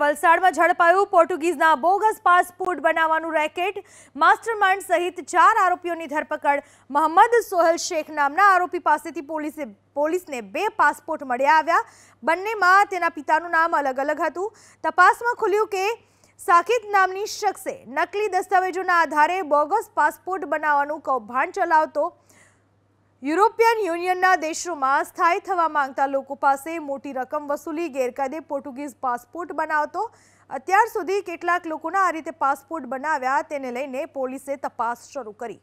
વલસાડમાં ઝડપાયું પોર્ટુગીઝના બોગસ પાસપોર્ટ બનાવવાનું રેકેટ માસ્ટરમાઇન્ડ સહિત ચાર આરોપીઓની ધરપકડ મોહમ્મદ સોહેલ શેખ નામના આરોપી પાસેથી પોલીસે પોલીસને બે પાસપોર્ટ મળ્યા આવ્યા બંનેમાં તેના પિતાનું નામ અલગ અલગ હતું તપાસમાં ખુલ્યું કે સાકિત નામની શખ્સે નકલી દસ્તાવેજોના આધારે બોગસ પાસપોર્ટ બનાવવાનું કૌભાંડ ચલાવતો યુરોપિયન યુનિયનના દેશોમાં સ્થાયી થવા માંગતા લોકો પાસે મોટી રકમ વસૂલી ગેરકાયદે પોર્ટુગીઝ પાસપોર્ટ બનાવતો અત્યાર સુધી કેટલાક લોકોના આ રીતે પાસપોર્ટ બનાવ્યા તેને લઈને પોલીસે તપાસ શરૂ કરી